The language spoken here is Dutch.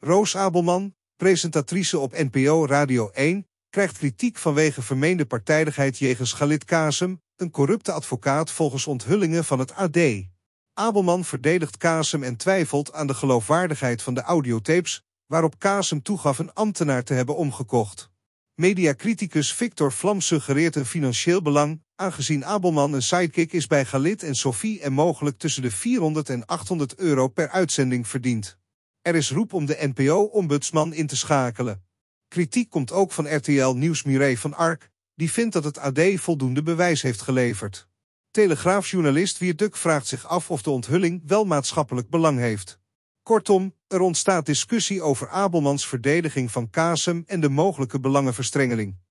Roos Abelman, presentatrice op NPO Radio 1, krijgt kritiek vanwege vermeende partijdigheid jegens Galit Kasem, een corrupte advocaat volgens onthullingen van het AD. Abelman verdedigt Kasem en twijfelt aan de geloofwaardigheid van de audiotapes, waarop Kazem toegaf een ambtenaar te hebben omgekocht. Mediacriticus Victor Vlam suggereert een financieel belang, aangezien Abelman een sidekick is bij Galit en Sophie en mogelijk tussen de 400 en 800 euro per uitzending verdient. Er is roep om de NPO-ombudsman in te schakelen. Kritiek komt ook van RTL Nieuws Mireille van Ark, die vindt dat het AD voldoende bewijs heeft geleverd. Telegraafjournalist Wierduk vraagt zich af of de onthulling wel maatschappelijk belang heeft. Kortom, er ontstaat discussie over Abelmans verdediging van Kasem en de mogelijke belangenverstrengeling.